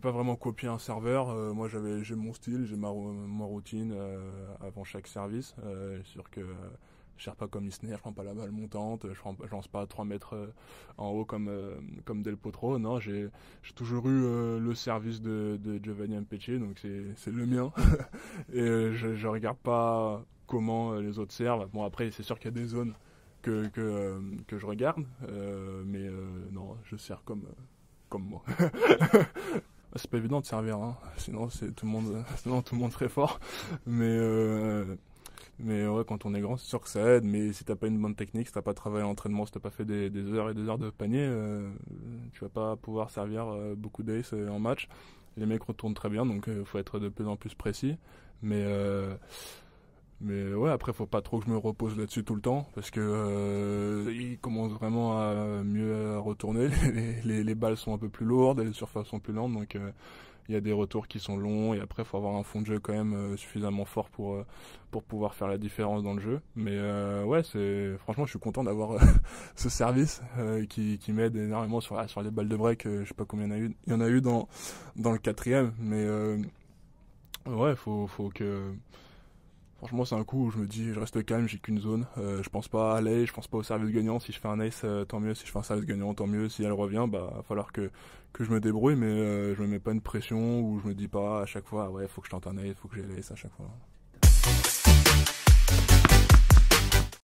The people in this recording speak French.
pas vraiment copier un serveur. Euh, moi, j'avais, j'ai mon style, j'ai ma, routine euh, avant chaque service. Euh, sûr que je sers pas comme Isner, je prends pas la balle montante, je, prends, je lance pas 3 mètres euh, en haut comme comme Del Potro. Non, j'ai, j'ai toujours eu le service de, Giovanni MPC donc c'est, le mien. Et je, je regarde pas comment les autres servent. Bon, après, c'est sûr qu'il y a des zones que que, que je regarde, mais non, je sers comme comme moi. c'est pas évident de servir, hein. sinon c'est tout le monde, sinon tout le monde serait fort. Mais euh, mais ouais, quand on est grand, c'est sûr que ça aide. Mais si t'as pas une bonne technique, si t'as pas travaillé en entraînement, si t'as pas fait des, heures et des heures de panier, euh, tu vas pas pouvoir servir euh, beaucoup d'aces en match. Les mecs retournent très bien, donc il faut être de plus en plus précis. Mais mais ouais, après, faut pas trop que je me repose là-dessus tout le temps, parce que euh, il commence vraiment à mieux retourner. Les, balles sont un peu plus lourdes, les surfaces sont plus lentes, donc euh, il y a des retours qui sont longs. Et après, il faut avoir un fond de jeu quand même euh, suffisamment fort pour pour pouvoir faire la différence dans le jeu. Mais ouais, c'est franchement, je suis content d'avoir ce service qui, qui m'aide énormément sur sur les balles de break. je sais pas combien il y en a eu, il y en a eu dans dans le quatrième, mais ouais, faut faut que Franchement, c'est un coup où je me dis, je reste calme, j'ai qu'une zone. Euh, je pense pas à aller, je pense pas au service gagnant. Si je fais un ace, euh, tant mieux. Si je fais un service gagnant, tant mieux. Si elle revient, bah, va falloir que, que je me débrouille, mais euh, je me mets pas une pression où je me dis pas à chaque fois, ah ouais, faut que je tente un ace, faut que j'ai l'ace à chaque fois.